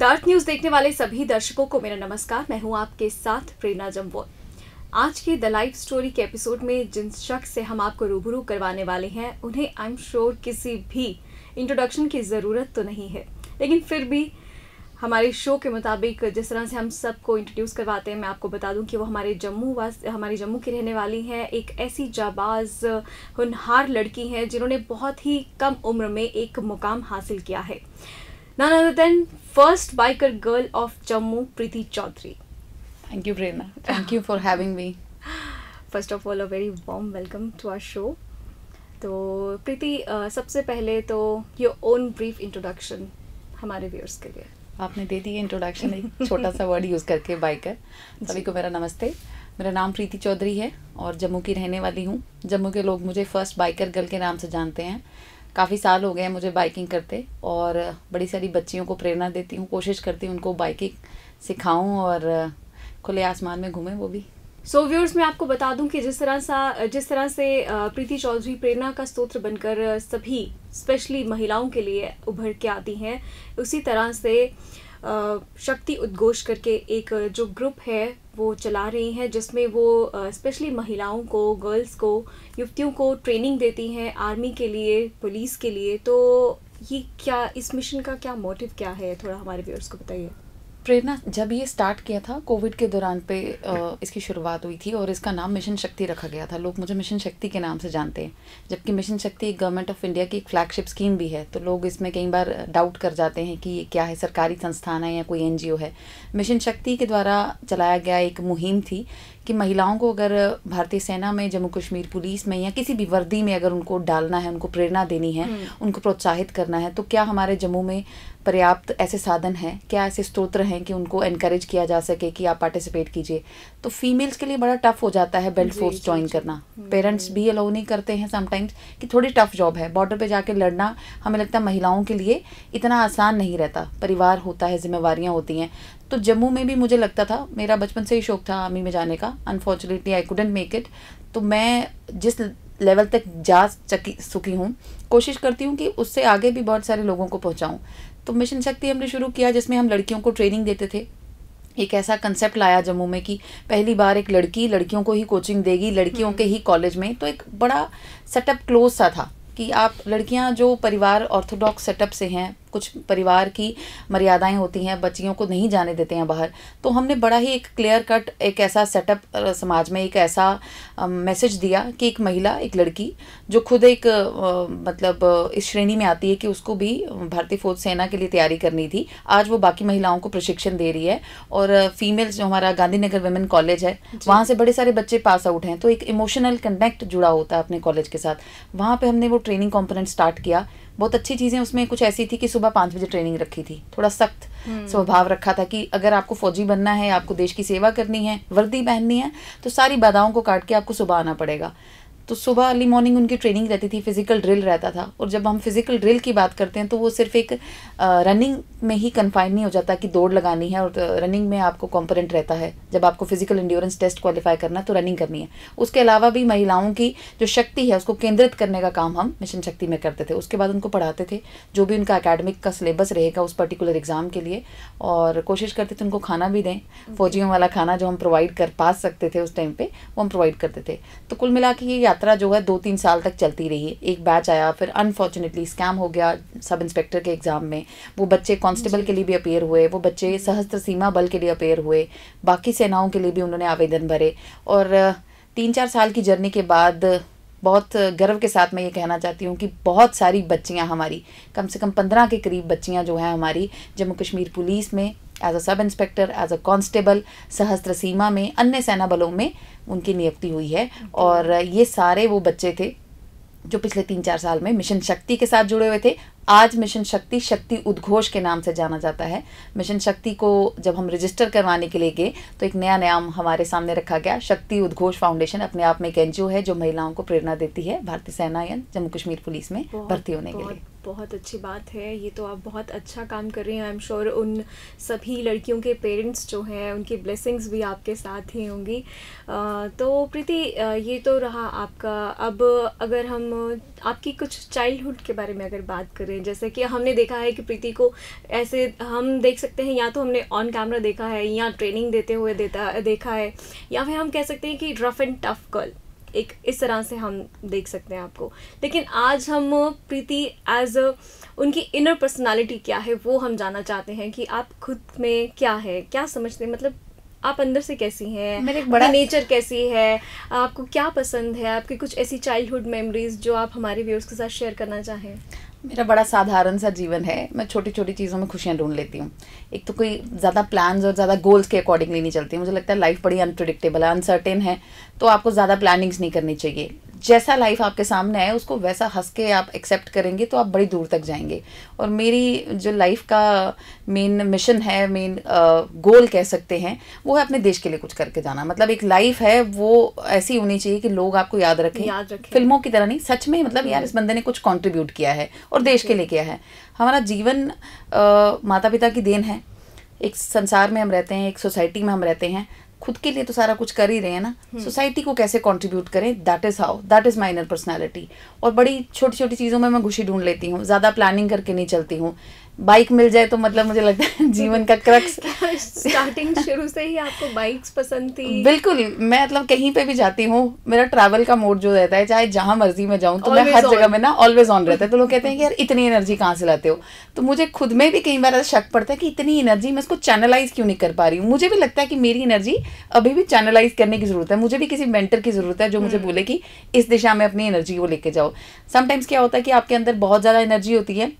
Dark news देखने वाले सभी दर्शकों को मेरा नमस्कार मैं हूं आपके साथ प्रेरणा जम्बोल आज के द लाइफ स्टोरी के एपिसोड में जिन शख्स से हम आपको रूबरू करवाने वाले हैं उन्हें आई एम श्योर किसी भी इंट्रोडक्शन की ज़रूरत तो नहीं है लेकिन फिर भी हमारे शो के मुताबिक जिस तरह से हम सबको इंट्रोड्यूस करवाते हैं मैं आपको बता दूं कि वो हमारे जम्मू वास हमारे जम्मू की रहने वाली हैं एक ऐसी जाबाज हुनहार लड़की हैं जिन्होंने बहुत ही कम उम्र में एक मुकाम हासिल किया है none other than first biker girl of Jammu, Preeti Chaudhary. Thank you, Prerna. Thank you for having me. First of all, a very warm welcome to our show. तो प्रीति सबसे पहले तो योर ओन ब्रीफ इंट्रोडक्शन हमारे viewers के लिए आपने दे दी introduction एक छोटा सा वर्ड यूज़ करके बाइकर सभी को मेरा नमस्ते मेरा नाम प्रीति चौधरी है और जम्मू की रहने वाली हूँ जम्मू के लोग मुझे फर्स्ट बाइकर गर्ल के नाम से जानते हैं काफ़ी साल हो गए हैं मुझे बाइकिंग करते और बड़ी सारी बच्चियों को प्रेरणा देती हूँ कोशिश करती हूँ उनको बाइकिंग सिखाऊँ और खुले आसमान में घूमें वो भी सो so, व्यूअर्स मैं आपको बता दूं कि जिस तरह सा जिस तरह से प्रीति चौधरी प्रेरणा का स्त्रोत्र बनकर सभी स्पेशली महिलाओं के लिए उभर के आती हैं उसी तरह से शक्ति उद्घोष करके एक जो ग्रुप है वो चला रही हैं जिसमें वो स्पेशली महिलाओं को गर्ल्स को युवतियों को ट्रेनिंग देती हैं आर्मी के लिए पुलिस के लिए तो ये क्या इस मिशन का क्या मोटिव क्या है थोड़ा हमारे व्यूअर्स को बताइए प्रेरणा जब ये स्टार्ट किया था कोविड के दौरान पे इसकी शुरुआत हुई थी और इसका नाम मिशन शक्ति रखा गया था लोग मुझे मिशन शक्ति के नाम से जानते हैं जबकि मिशन शक्ति एक गवर्नमेंट ऑफ इंडिया की एक फ्लैगशिप स्कीम भी है तो लोग इसमें कई बार डाउट कर जाते हैं कि ये क्या है सरकारी संस्थान है या कोई एन है मिशन शक्ति के द्वारा चलाया गया एक मुहिम थी कि महिलाओं को अगर भारतीय सेना में जम्मू कश्मीर पुलिस में या किसी भी वर्दी में अगर उनको डालना है उनको प्रेरणा देनी है हम्म। उनको प्रोत्साहित करना है तो क्या हमारे जम्मू में पर्याप्त ऐसे साधन हैं क्या ऐसे स्त्रोत्र हैं कि उनको एनकरेज किया जा सके कि आप पार्टिसिपेट कीजिए तो फीमेल्स के लिए बड़ा टफ हो जाता है बेल्ट फोर्स ज्वाइन करना पेरेंट्स हम्म, हम्म। भी अलाउ नहीं करते हैं समटाइम्स कि थोड़ी टफ जॉब है बॉर्डर पे जाके लड़ना हमें लगता है महिलाओं के लिए इतना आसान नहीं रहता परिवार होता है जिम्मेवारियाँ होती हैं तो जम्मू में भी मुझे लगता था मेरा बचपन से ही शौक था आर्मी में जाने का unfortunately I couldn't make it तो मैं जिस लेवल तक जा चकी सुखी हूँ कोशिश करती हूँ कि उससे आगे भी बहुत सारे लोगों को पहुँचाऊँ तो मिशन शक्ति हमने शुरू किया जिसमें हम लड़कियों को ट्रेनिंग देते थे एक ऐसा कंसेप्ट लाया जम्मू में कि पहली बार एक लड़की लड़कियों को ही कोचिंग देगी लड़कियों के हम्म। ही कॉलेज में तो एक बड़ा सेटअप क्लोज सा था कि आप लड़कियां जो परिवार ऑर्थोडॉक्स सेटअप से हैं कुछ परिवार की मर्यादाएं होती हैं बच्चियों को नहीं जाने देते हैं बाहर तो हमने बड़ा ही एक क्लियर कट एक ऐसा सेटअप समाज में एक ऐसा मैसेज दिया कि एक महिला एक लड़की जो खुद एक मतलब इस श्रेणी में आती है कि उसको भी भारतीय फौज सेना के लिए तैयारी करनी थी आज वो बाकी महिलाओं को प्रशिक्षण दे रही है और फीमेल्स जो हमारा गांधीनगर वेमेन कॉलेज है वहाँ से बड़े सारे बच्चे पास आउट हैं तो एक इमोशनल कनेक्ट जुड़ा होता है अपने कॉलेज के साथ वहाँ पर हमने वो ट्रेनिंग कॉम्पोनेंट स्टार्ट किया बहुत अच्छी चीज़ें उसमें कुछ ऐसी थी कि सुबह पांच बजे ट्रेनिंग रखी थी थोड़ा सख्त हम्म। स्वभाव रखा था कि अगर आपको फौजी बनना है आपको देश की सेवा करनी है वर्दी पहननी है तो सारी बाधाओं को काट के आपको सुबह आना पड़ेगा तो सुबह अर्ली मॉर्निंग उनकी ट्रेनिंग रहती थी फिजिकल ड्रिल रहता था और जब हम फिजिकल ड्रिल की बात करते हैं तो वो सिर्फ एक रनिंग में ही कन्फाइन नहीं हो जाता कि दौड़ लगानी है और रनिंग में आपको कॉम्पोनेंट रहता है जब आपको फिजिकल इंड्योरेंस टेस्ट क्वालिफाई करना तो रनिंग करनी है उसके अलावा भी महिलाओं की जो शक्ति है उसको केंद्रित करने का काम हम मिशन शक्ति में करते थे उसके बाद उनको पढ़ाते थे जो भी उनका अकेडमिक का सिलेबस रहेगा उस पर्टिकुलर एग्ज़ाम के लिए और कोशिश करते थे उनको खाना भी दें फौजियों वाला खाना जो हम प्रोवाइड कर पा सकते थे उस टाइम पर वो हम प्रोवाइड करते थे तो कुल मिला के ये यात्रा जो है दो तीन साल तक चलती रही एक बैच आया फिर अनफॉर्चुनेटली स्कैम हो गया सब इंस्पेक्टर के एग्ज़ाम में वो बच्चे कांस्टेबल के लिए भी अपेयर हुए वो बच्चे सहस्त्र सीमा बल के लिए अपेयर हुए बाकी सेनाओं के लिए भी उन्होंने आवेदन भरे और तीन चार साल की जर्नी के बाद बहुत गर्व के साथ मैं ये कहना चाहती हूँ कि बहुत सारी बच्चियाँ हमारी कम से कम पंद्रह के करीब बच्चियाँ जो हैं हमारी जम्मू कश्मीर पुलिस में as a sub inspector as a constable सहस्त्र सीमा में अन्य सेना बलों में उनकी नियुक्ति हुई है और ये सारे वो बच्चे थे जो पिछले तीन चार साल में मिशन शक्ति के साथ जुड़े हुए थे आज मिशन शक्ति शक्ति उद्घोष के नाम से जाना जाता है मिशन शक्ति को जब हम रजिस्टर करवाने के लिए गए तो एक नया नाम हमारे सामने रखा गया शक्ति उद्घोष फाउंडेशन अपने आप में एक एनजीओ है जो महिलाओं को प्रेरणा देती है भारतीय सेना या जम्मू कश्मीर पुलिस में भर्ती होने के लिए बहुत अच्छी बात है ये तो आप बहुत अच्छा काम कर रहे हैं आई एम श्योर उन सभी लड़कियों के पेरेंट्स जो हैं उनकी ब्लेसिंग्स भी आपके साथ ही होंगी तो प्रीति ये तो रहा आपका अब अगर हम आपकी कुछ चाइल्डहुड के बारे में अगर बात करें जैसे कि हमने देखा है कि प्रीति को ऐसे हम देख सकते हैं या तो हमने ऑन कैमरा देखा है या ट्रेनिंग देते हुए देता देखा है या फिर हम कह सकते हैं कि रफ़ एंड टफ़ गर्ल एक इस तरह से हम देख सकते हैं आपको लेकिन आज हम प्रीति एज उनकी इनर पर्सनालिटी क्या है वो हम जानना चाहते हैं कि आप खुद में क्या है क्या समझते हैं मतलब आप अंदर से कैसी हैं मेरे बड़ा नेचर कैसी है आपको क्या पसंद है आपकी कुछ ऐसी चाइल्डहुड मेमोरीज जो आप हमारे व्यूअर्स के साथ शेयर करना चाहें मेरा बड़ा साधारण सा जीवन है मैं छोटी छोटी चीज़ों में खुशियाँ ढूंढ लेती हूँ एक तो कोई ज़्यादा प्लान्स और ज़्यादा गोल्स के अकॉर्डिंगली नहीं चलती मुझे लगता है लाइफ बड़ी अनप्रडिक्टेबल है अनसर्टेन है तो आपको ज़्यादा प्लानिंग्स नहीं करनी चाहिए जैसा लाइफ आपके सामने है उसको वैसा हंस के आप एक्सेप्ट करेंगे तो आप बड़ी दूर तक जाएंगे और मेरी जो लाइफ का मेन मिशन है मेन गोल कह सकते हैं वो है अपने देश के लिए कुछ करके जाना मतलब एक लाइफ है वो ऐसी होनी चाहिए कि लोग आपको याद रखें याद रखें फिल्मों की तरह नहीं सच में मतलब यार इस हम्म। बंदे ने कुछ कॉन्ट्रीब्यूट किया है और देश के लिए किया है हमारा जीवन माता पिता की देन है एक संसार में हम रहते हैं एक सोसाइटी में हम रहते हैं खुद के लिए तो सारा कुछ कर ही रहे हैं ना सोसाइटी हम्म। को कैसे कंट्रीब्यूट करें that is how that is minor personality और बड़ी छोटी छोटी चीज़ों में मैं घुसी ढूंढ लेती हूँ ज़्यादा प्लानिंग करके नहीं चलती हूँ बाइक मिल जाए तो मतलब मुझे लगता है जीवन का क्रक्स स्टार्टिंग शुरू से ही आपको बाइक्स पसंद थी बिल्कुल मैं मतलब कहीं पे भी जाती हूँ मेरा ट्रैवल का मोड जो रहता है चाहे जहाँ मर्जी में जाऊँ तो मैं हर जगह में ना ऑलवेज ऑन रहता है तो लोग कहते हैं कि यार इतनी एनर्जी कहाँ से लाते हो तो मुझे खुद में भी कई बार ऐसा शक पड़ता है कि इतनी एनर्जी मैं इसको चैनलाइज क्यों नहीं कर पा रही हूँ मुझे भी लगता है कि मेरी एनर्जी अभी भी चैनलाइज करने की जरूरत है मुझे भी किसी मेंटर की जरूरत है जो मुझे हम्म। बोले कि इस दिशा में अपनी एनर्जी को लेके जाओ समटाइम्स क्या होता है कि आपके अंदर बहुत ज़्यादा एनर्जी होती है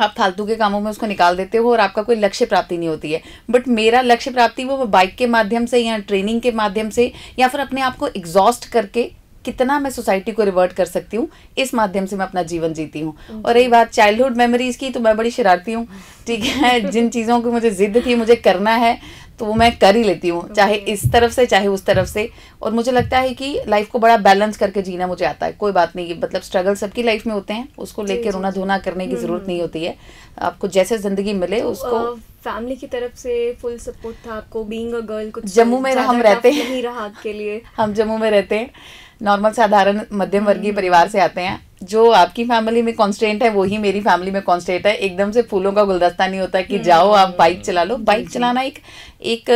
आप फालतू के कामों में उसको निकाल देते हो और आपका कोई लक्ष्य प्राप्ति नहीं होती है बट मेरा लक्ष्य प्राप्ति वो बाइक के माध्यम से या ट्रेनिंग के माध्यम से या फिर अपने आप को एग्जॉस्ट करके कितना मैं सोसाइटी को रिवर्ट कर सकती हूँ इस माध्यम से मैं अपना जीवन जीती हूँ और रही बात चाइल्डहुड मेमोरीज की तो मैं बड़ी शरारती हूँ ठीक है जिन चीज़ों की मुझे जिद थी मुझे करना है तो वो मैं कर ही लेती हूँ okay. चाहे इस तरफ से चाहे उस तरफ से और मुझे लगता है कि लाइफ को बड़ा बैलेंस करके जीना मुझे आता है कोई बात नहीं मतलब स्ट्रगल सबकी लाइफ में होते हैं उसको लेके रोना धोना करने की ज़रूरत नहीं हम्म। होती है आपको जैसे ज़िंदगी मिले तो, उसको फैमिली की तरफ से फुल सपोर्ट था आपको बीइंग अ गर्ल कुछ जम्मू में हम रहते हैं हम जम्मू में रहते हैं नॉर्मल साधारण मध्यम वर्गीय हम्म। परिवार से आते हैं जो आपकी फैमिली में कॉन्स्टेंट है वही मेरी फैमिली में कॉन्स्टेंट है एकदम से फूलों का गुलदस्ता नहीं होता कि हम्म, जाओ हम्म, आप बाइक हम्म, चला लो बाइक चलाना एक एक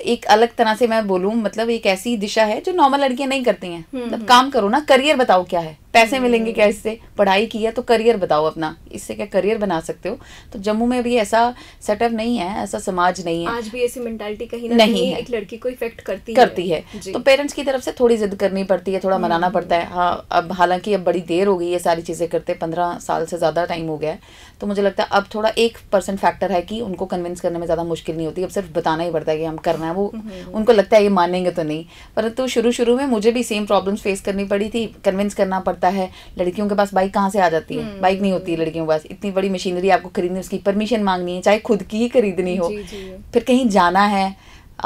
एक अलग तरह से मैं बोलूँ मतलब एक ऐसी दिशा है जो नॉर्मल लड़कियां नहीं करती हैं मतलब काम करो ना करियर बताओ क्या है पैसे मिलेंगे क्या हम्म। इससे पढ़ाई की है तो करियर बताओ अपना इससे क्या करियर बना सकते हो तो जम्मू में भी ऐसा सेटअप नहीं है ऐसा समाज नहीं है आज भी ऐसी मेंटालिटी कहीं नहीं है एक लड़की को इफेक्ट करती करती है, है। तो पेरेंट्स की तरफ से थोड़ी जिद करनी पड़ती है थोड़ा मनाना पड़ता है हाँ अब हालांकि अब बड़ी देर हो गई है सारी चीज़ें करते पंद्रह साल से ज़्यादा टाइम हो गया है तो मुझे लगता है अब थोड़ा एक परसेंट फैक्टर है कि उनको कन्विंस करने में ज़्यादा मुश्किल नहीं होती अब सिर्फ बताना ही पड़ता है कि हम करना है वो हम्म। उनको लगता है ये मानेंगे तो नहीं परंतु शुरू शुरू में मुझे भी सेम प्रॉब्लम्स फेस करनी पड़ी थी कन्विंस करना पड़ता होता है लड़कियों के पास बाइक कहाँ से आ जाती है बाइक हम्म, नहीं होती है हम्म। लड़कियों के पास इतनी बड़ी मशीनरी आपको खरीदनी उसकी परमिशन मांगनी है चाहे खुद की ही खरीदनी हो फिर कहीं जाना है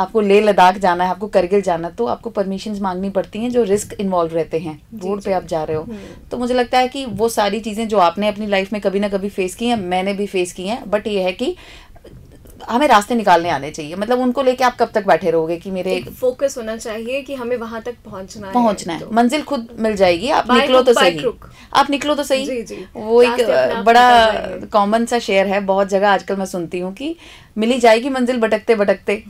आपको ले लद्दाख जाना है आपको करगिल जाना तो आपको परमिशन मांगनी पड़ती हैं जो रिस्क इन्वॉल्व रहते हैं रोड पे आप जा रहे हो हम्म। तो मुझे लगता है कि वो सारी चीज़ें जो आपने अपनी लाइफ में कभी ना कभी फेस की हैं मैंने भी फेस की हैं बट ये है कि हमें रास्ते निकालने आने चाहिए मतलब उनको लेके आप कब तक बैठे रहोगे कि मेरे फोकस होना चाहिए कि हमें वहां तक पहुंचना पहुंचना है, है। तो। मंजिल खुद मिल जाएगी आप निकलो तो सही आप निकलो तो सही जी, जी। वो एक बड़ा कॉमन सा शेयर है बहुत जगह आजकल मैं सुनती हूँ कि मिली जाएगी मंजिल भटकते भटकते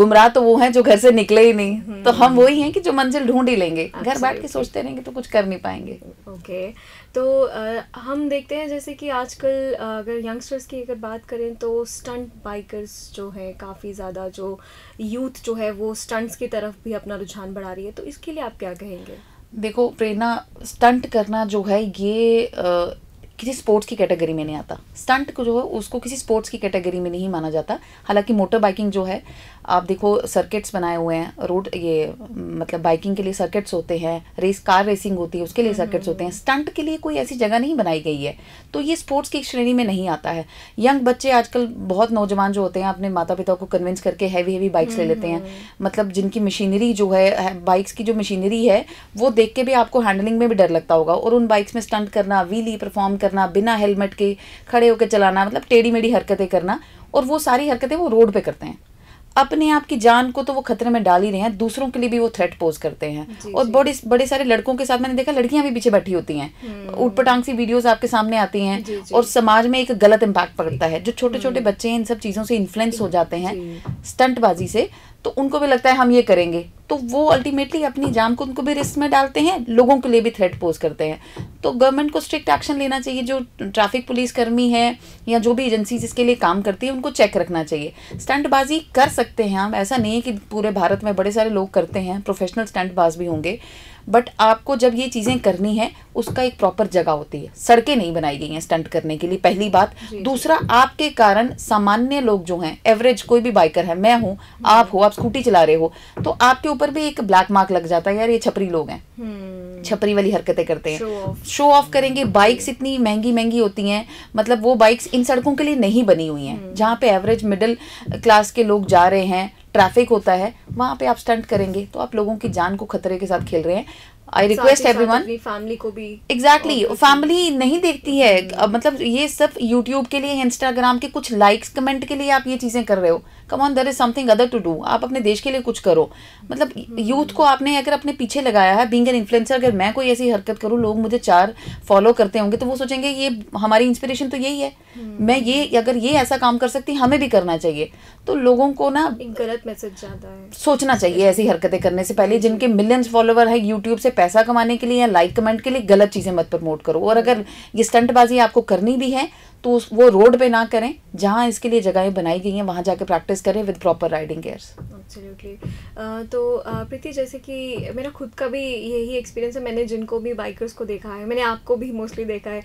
गुमराह तो वो है जो घर से निकले ही नहीं हम्म। तो हम वही हैं कि जो मंजिल ढूंढ ही लेंगे घर बैठ के सोचते रहेंगे तो कुछ कर नहीं पाएंगे ओके okay. तो आ, हम देखते हैं जैसे कि आजकल अगर यंगस्टर्स की अगर बात करें तो स्टंट बाइकर्स जो है काफ़ी ज़्यादा जो यूथ जो है वो स्टंट्स की तरफ भी अपना रुझान बढ़ा रही है तो इसके लिए आप क्या कहेंगे देखो प्रेरणा स्टंट करना जो है ये किसी स्पोर्ट्स की कैटेगरी में नहीं आता स्टंट को जो है उसको किसी स्पोर्ट्स की कैटेगरी में नहीं माना जाता हालांकि मोटर बाइकिंग जो है आप देखो सर्किट्स बनाए हुए हैं रोड ये मतलब बाइकिंग के लिए सर्किट्स होते हैं रेस कार रेसिंग होती है उसके लिए सर्किट्स होते हैं स्टंट के लिए कोई ऐसी जगह नहीं बनाई गई है तो ये स्पोर्ट्स की श्रेणी में नहीं आता है यंग बच्चे आजकल बहुत नौजवान जो होते हैं अपने माता पिता को कन्विंस करके हैवी हैवी बाइक्स ले लेते हैं हम्म। मतलब जिनकी मशीनरी जो है बाइक्स की जो मशीनरी है वो देख के भी आपको हैंडलिंग में भी डर लगता होगा और उन बाइक्स में स्टंट करना वीली परफॉर्म करना बिना हेलमेट के खड़े होकर चलाना मतलब टेढ़ी मेढ़ी हरकतें करना और वो सारी हरकतें वो रोड पे करते हैं अपने आप की जान को तो वो खतरे में डाल ही रहे हैं दूसरों के लिए भी वो थ्रेट पोज करते हैं और बड़े बड़े सारे लड़कों के साथ मैंने देखा लड़कियां भी पीछे बैठी होती हैं उठपटांग हम्म। सी वीडियोस आपके सामने आती हैं जी, जी, और समाज में एक गलत इम्पैक्ट पड़ता है जो छोटे छोटे हम्म। बच्चे इन सब चीज़ों से इन्फ्लुएंस हो जाते हैं स्टंटबाजी से तो उनको भी लगता है हम ये करेंगे तो वो अल्टीमेटली अपनी जान को उनको भी रिस्क में डालते हैं लोगों के लिए भी थ्रेट पोज करते हैं तो गवर्नमेंट को स्ट्रिक्ट एक्शन लेना चाहिए जो ट्रैफिक पुलिस कर्मी है या जो भी एजेंसी जिसके लिए काम करती है उनको चेक रखना चाहिए स्टंटबाजी कर सकते हैं हम ऐसा नहीं है कि पूरे भारत में बड़े सारे लोग करते हैं प्रोफेशनल स्टंटबाज भी होंगे बट आपको जब ये चीज़ें करनी है उसका एक प्रॉपर जगह होती है सड़कें नहीं बनाई गई हैं स्टंट करने के लिए पहली बात दूसरा आपके कारण सामान्य लोग जो हैं एवरेज कोई भी बाइकर है मैं हूँ आप हो आप स्कूटी चला रहे हो तो आपके ऊपर भी एक ब्लैक मार्क लग जाता है यार ये छपरी लोग हैं हम्म। छपरी वाली हरकतें करते हैं शो ऑफ करेंगे बाइक्स इतनी महंगी महंगी होती हैं मतलब वो बाइक्स इन सड़कों के लिए नहीं बनी हुई हैं हम्म। जहाँ पे एवरेज मिडिल क्लास के लोग जा रहे हैं ट्रैफिक होता है वहाँ पे आप स्टंट करेंगे तो आप लोगों की जान को खतरे के साथ खेल रहे हैं I request everyone family को भी एग्जैक्टली exactly, फैमिली नहीं देखती है hmm. अब मतलब ये सब यूट्यूब के लिए इंस्टाग्राम के कुछ लाइक्स कमेंट के लिए आप ये चीज़ें कर रहे हो come on there is something other to do आप अपने देश के लिए कुछ करो मतलब यूथ hmm. को आपने अगर अपने पीछे लगाया है बींग एन इन्फ्लुएंसर अगर मैं कोई ऐसी हरकत करूँ लोग मुझे चार फॉलो करते होंगे तो वो सोचेंगे ये हमारी इंस्पिरेशन तो यही है hmm. मैं ये अगर ये ऐसा काम कर सकती हमें भी करना चाहिए तो लोगों को ना गलत मैसेज जाता है सोचना चाहिए ऐसी हरकतें करने से पहले जिनके मिलियंस फॉलोवर है यूट्यूब से पैसा कमाने के लिए या लाइक कमेंट के लिए गलत चीज़ें मत प्रमोट करो और अगर ये स्टंटबाजी आपको करनी भी है तो वो रोड पे ना करें जहाँ इसके लिए जगहें बनाई गई हैं वहाँ जाके प्रैक्टिस करें with proper riding gears absolutely तो प्रीति जैसे कि मेरा खुद का भी यही एक्सपीरियंस है मैंने जिनको भी बाइकर्स को देखा है मैंने आपको भी मोस्टली देखा है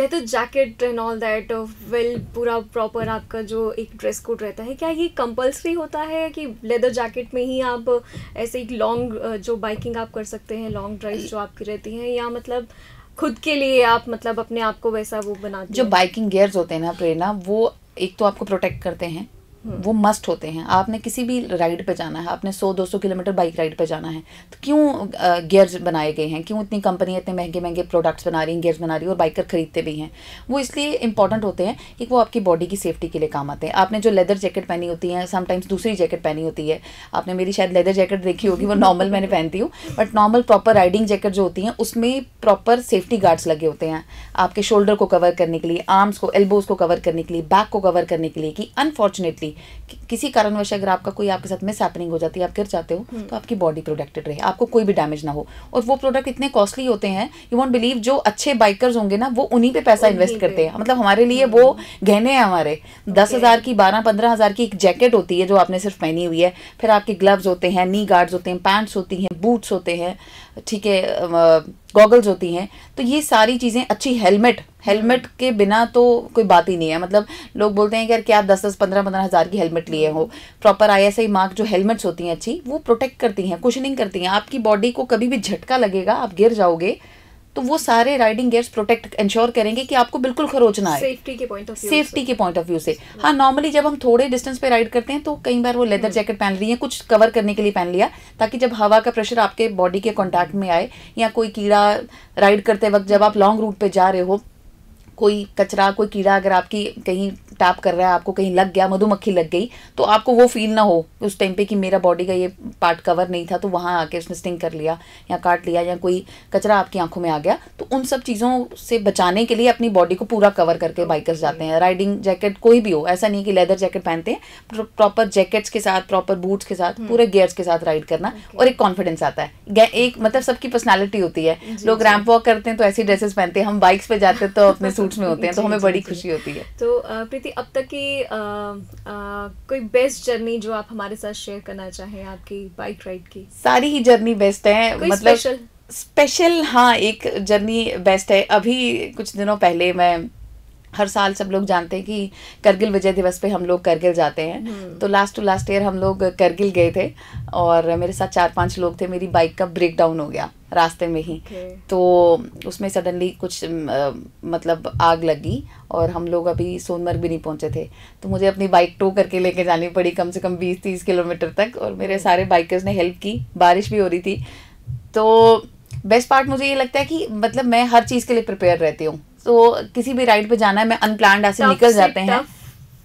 leather jacket and all that well पूरा प्रॉपर आपका जो एक ड्रेस कोड रहता है क्या ये कंपल्सरी होता है कि लेदर जैकेट में ही आप ऐसे एक लॉन्ग जो बाइकिंग आप कर सकते हैं लॉन्ग ड्राइव जो आपकी रहती हैं या मतलब खुद के लिए आप मतलब अपने आप को वैसा वो बनाते जो बाइकिंग गियर्स होते हैं ना प्रेरणा वो एक तो आपको प्रोटेक्ट करते हैं वो मस्ट होते हैं आपने किसी भी राइड पे जाना है आपने 100-200 किलोमीटर बाइक राइड पे जाना है तो क्यों गियर्स बनाए गए हैं क्यों इतनी कंपनियाँ इतने महंगे महंगे प्रोडक्ट्स बना रही हैं गियर्स बना रही है और बाइकर ख़रीदते भी हैं वो इसलिए इंपॉर्टेंट होते हैं कि वो आपकी बॉडी की सेफ्टी के लिए काम आते हैं आपने जो लेदर जैकेट पहनी होती है समटाइम्स दूसरी जैकेट पहनी होती है आपने मेरी शायद लेदर जैकेट देखी होगी वो नॉर्मल मैंने पहनती हूँ but normal proper riding jacket जो होती हैं उसमें प्रॉपर सेफ्टी गार्ड्स लगे होते हैं आपके शोल्डर को कवर करने के लिए आर्म्स को एल्बोज को कवर करने के लिए बैक को कवर करने के लिए कि अनफॉर्चुनेटली कि, किसी कारणवश अगर आपका कोई आपके साथ मिस हैपनिंग हो जाती है आप गिर जाते हो हम्म। तो आपकी बॉडी प्रोटेक्टेड रहे आपको कोई भी डैमेज ना हो और वो प्रोडक्ट इतने कॉस्टली होते हैं यू वॉन्ट बिलीव जो अच्छे बाइकर्स होंगे ना वो उन्हीं पे पैसा इन्वेस्ट करते हैं मतलब हमारे लिए वो हम्म। गहने हैं हमारे दस हज़ार की बारह पंद्रह हज़ार की एक जैकेट होती है जो आपने सिर्फ पहनी हुई है फिर आपके ग्लव्स होते हैं नी गार्ड्स होते हैं पैंट्स होती हैं बूट्स होते हैं ठीक है गॉगल्स होती हैं तो ये सारी चीज़ें अच्छी हेलमेट हेलमेट के बिना तो कोई बात ही नहीं है मतलब लोग बोलते हैं कि यार क्या आप दस दस पंद्रह पंद्रह हज़ार की हेलमेट लिए हो प्रॉपर आईएसआई मार्क जो हेलमेट्स होती हैं अच्छी वो प्रोटेक्ट करती हैं कुशनिंग करती हैं आपकी बॉडी को कभी भी झटका लगेगा आप गिर जाओगे तो वो सारे राइडिंग गेयर प्रोटेक्ट इंश्योर करेंगे कि आपको बिल्कुल खरोच ना आए सेफ्टी के पॉइंट ऑफ व्यू सेफ्टी के पॉइंट ऑफ व्यू से हाँ नॉर्मली जब हम थोड़े डिस्टेंस पे राइड करते हैं तो कई बार वो लेदर जैकेट hmm. पहन रही है कुछ कवर करने के लिए पहन लिया ताकि जब हवा का प्रेशर आपके बॉडी के कॉन्टैक्ट में आए या कोई कीड़ा राइड करते वक्त जब आप लॉन्ग रूट पर जा रहे हो कोई कचरा कोई कीड़ा अगर आपकी कहीं टैप कर रहा है आपको कहीं लग गया मधुमक्खी लग गई तो आपको वो फील ना हो उस टाइम पे कि मेरा बॉडी का ये पार्ट कवर नहीं था तो वहाँ आके उसने स्टिंग कर लिया या काट लिया या कोई कचरा आपकी आंखों में आ गया तो उन सब चीज़ों से बचाने के लिए अपनी बॉडी को पूरा कवर करके बाइकर्स जाते हैं राइडिंग जैकेट कोई भी हो ऐसा नहीं कि लेदर जैकेट पहनते हैं प्रॉपर जैकेट्स के साथ प्रॉपर बूट्स के साथ पूरे गियर्स के साथ राइड करना और एक कॉन्फिडेंस आता है एक मतलब सबकी पर्सनैलिटी होती है लोग रैम्प वॉक करते हैं तो ऐसी ड्रेसेस पहनते हैं हम बाइक्स पे जाते हैं तो अपने सूट्स में होते हैं तो हमें बड़ी खुशी होती है तो थी अब तक की आ, आ, कोई बेस्ट जर्नी जो आप हमारे साथ शेयर करना चाहें आपकी बाइक राइड की सारी ही जर्नी बेस्ट है मतलब स्पेशल स्पेशल हाँ एक जर्नी बेस्ट है अभी कुछ दिनों पहले मैं हर साल सब लोग जानते हैं कि करगिल विजय दिवस पे हम लोग करगिल जाते हैं हम्म। तो लास्ट टू लास्ट ईयर हम लोग करगिल गए थे और मेरे साथ चार पांच लोग थे मेरी बाइक का ब्रेक डाउन हो गया रास्ते में ही okay. तो उसमें सडनली कुछ uh, मतलब आग लगी और हम लोग अभी सोनमर्ग भी नहीं पहुंचे थे तो मुझे अपनी बाइक टो करके लेके जानी पड़ी कम से कम बीस तीस किलोमीटर तक और मेरे सारे बाइकर्स ने हेल्प की बारिश भी हो रही थी तो बेस्ट पार्ट मुझे ये लगता है कि मतलब मैं हर चीज़ के लिए प्रिपेयर रहती हूँ तो किसी भी राइड पे जाना है मैं अनप्लान ऐसे निकल जाते हैं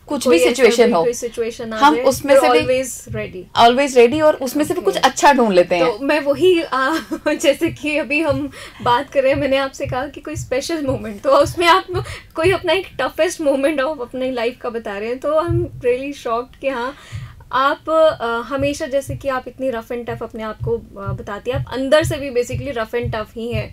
कुछ भी सिचुएशन हो सिचुएशन हम उसमें से ऑलवेज रेडी ऑलवेज रेडी और उसमें okay. से भी कुछ अच्छा ढूंढ लेते तो हैं तो मैं वही आ, जैसे कि अभी हम बात कर रहे हैं मैंने आपसे कहा कि कोई स्पेशल मोमेंट तो उसमें आप कोई अपना एक टफेस्ट मोमेंट ऑफ अपनी लाइफ का बता रहे हैं तो आई एम रियली शॉक्ड कि हाँ आप आ, हमेशा जैसे कि आप इतनी रफ़ एंड टफ अपने आप को बताती हैं आप अंदर से भी बेसिकली रफ़ एंड टफ ही हैं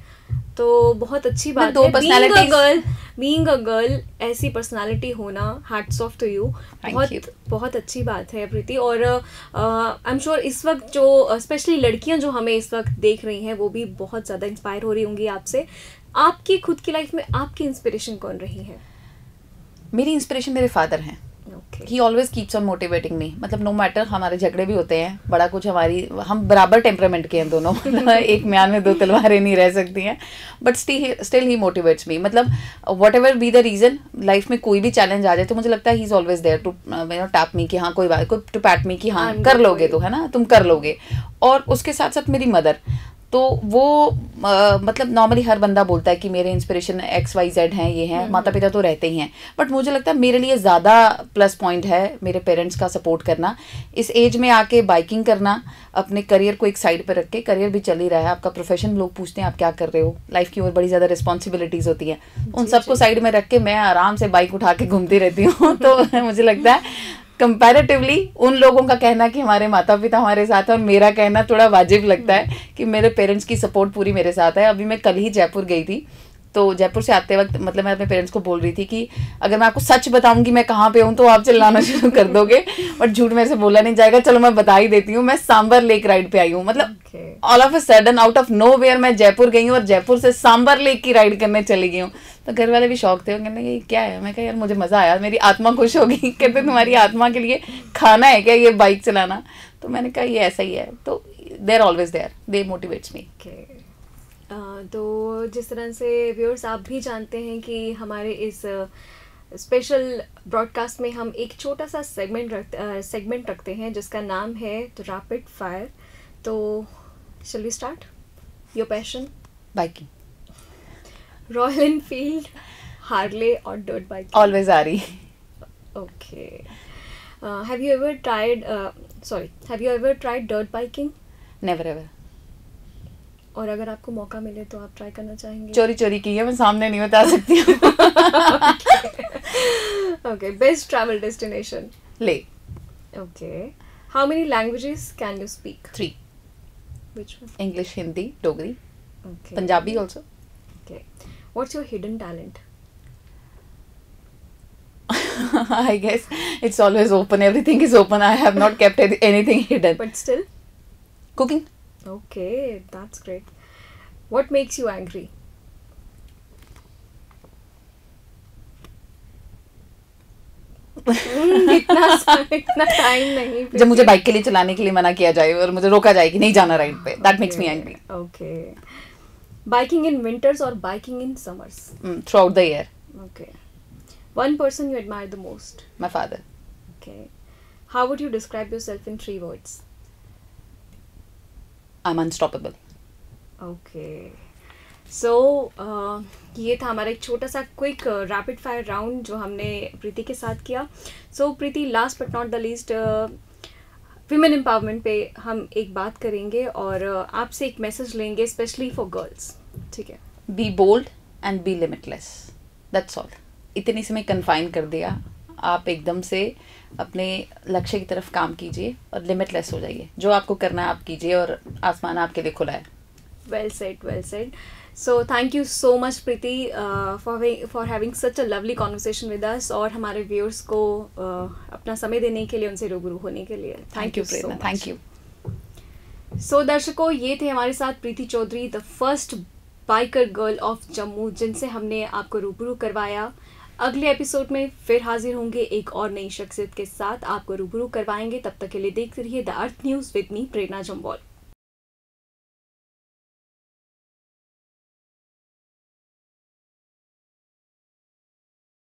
तो बहुत अच्छी बात दो है दो personality girl being a girl ऐसी पर्सनैलिटी होना हैट्स ऑफ टू यू बहुत you. बहुत अच्छी बात है प्रीति और आई एम श्योर इस वक्त जो स्पेशली लड़कियां जो हमें इस वक्त देख रही हैं वो भी बहुत ज़्यादा इंस्पायर हो रही होंगी आपसे आपकी खुद की लाइफ में आपकी इंस्पिरेशन कौन रही है मेरी इंस्पिरेशन मेरे फादर हैं he always keeps on motivating me मतलब नो मैटर हमारे झगड़े भी होते हैं बड़ा कुछ हमारी हम बराबर टेम्परामेंट के हैं दोनों मतलब एक म्यान में दो तलवारें नहीं रह सकती हैं but still still he motivates me मतलब whatever be the reason life में कोई भी चैलेंज आ जाए तो मुझे लगता है he is always there to you know tap me कि हाँ कोई बात कोई टू पैट मी कि हाँ, हाँ कर लोगे तो है ना तुम कर लोगे और उसके साथ साथ मेरी मदर तो वो आ, मतलब नॉर्मली हर बंदा बोलता है कि मेरे इंस्पिरेशन एक्स वाई जेड हैं ये हैं हम्म। माता पिता तो रहते ही हैं बट मुझे लगता है मेरे लिए ज़्यादा प्लस पॉइंट है मेरे पेरेंट्स का सपोर्ट करना इस एज में आके बाइकिंग करना अपने करियर को एक साइड पर रख के करियर भी चल ही रहा है आपका प्रोफेशन लोग पूछते हैं आप क्या कर रहे हो लाइफ की और बड़ी ज़्यादा रिस्पॉन्सिबिलिटीज़ होती हैं उन सबको साइड में रख के मैं आराम से बाइक उठा के घूमती रहती हूँ तो मुझे लगता है कंपैरेटिवली उन लोगों का कहना कि हमारे माता पिता हमारे साथ हैं और मेरा कहना थोड़ा वाजिब लगता है कि मेरे पेरेंट्स की सपोर्ट पूरी मेरे साथ है अभी मैं कल ही जयपुर गई थी तो जयपुर से आते वक्त मतलब मैं अपने पेरेंट्स को बोल रही थी कि अगर मैं आपको सच बताऊंगी मैं कहाँ पे हूँ तो आप चिल्लाना शुरू कर दोगे बट झूठ मेरे से बोला नहीं जाएगा चलो मैं बता ही देती हूँ मैं सांबर लेक राइड पे आई हूँ मतलब all of a sudden out of nowhere मैं जयपुर गई हूँ और जयपुर से सांबर लेक की राइड करने चली गई हूँ तो घर वाले भी शौक थे कहने ये क्या है मैं कहा यार मुझे मज़ा आया मेरी आत्मा खुश होगी कहते तुम्हारी आत्मा के लिए खाना है क्या ये बाइक चलाना तो मैंने कहा ये ऐसा ही है तो there always there they motivates me तो जिस तरह से व्यूअर्स आप भी जानते हैं कि हमारे इस स्पेशल ब्रॉडकास्ट में हम एक छोटा सा सेगमेंट रख सेगमेंट रखते हैं जिसका नाम है रैपिड फायर तो shall we start your passion biking royal enfield harley और डर्ट बाइक ऑलवेज आ रही okay have you ever tried sorry have you ever tried dirt biking never ever और अगर आपको मौका मिले तो आप ट्राई करना चाहेंगे चोरी चोरी की है मैं सामने नहीं बता सकती okay best travel destination Leh okay how many languages can you speak three which English Hindi Dogri Punjabi also okay what's your hidden talent I guess it's always open everything is open I have not kept anything hidden but still cooking Okay, that's great. What makes you angry? इतना इतना time नहीं जब मुझे bike के लिए चलाने के लिए मना किया जाए और मुझे रोका जाए कि नहीं जाना राइड पे that makes me angry okay biking in winters और biking in summers throughout the year okay one person you admire the most my father okay how would you describe yourself in three words I am unstoppable okay so ये था हमारा एक छोटा सा quick rapid fire round जो हमने प्रीति के साथ किया so Preeti last but not the least women empowerment पे हम एक बात करेंगे और uh, आपसे एक मैसेज लेंगे स्पेशली फॉर गर्ल्स ठीक है be bold and be limitless that's all इतने से मैं कन्फाइन कर दिया आप एकदम से अपने लक्ष्य की तरफ काम कीजिए और लिमिटलेस हो जाइए जो आपको करना है आप कीजिए और आसमान आपके लिए खुला है well set well set so thank you so much Preeti for having such a lovely conversation with conversation और हमारे व्यूअर्स को uh, अपना समय देने के लिए उनसे रूबरू होने के लिए thank you Preeti thank you so दर्शकों ये थे हमारे साथ Preeti Chaudhary the first biker girl of Jammu जिनसे हमने आपको रूबरू करवाया अगले एपिसोड में फिर हाजिर होंगे एक और नई शख्सियत के साथ आपको रूबरू करवाएंगे तब तक के लिए देखते रहिए the earth news with me Prerna जम्बॉल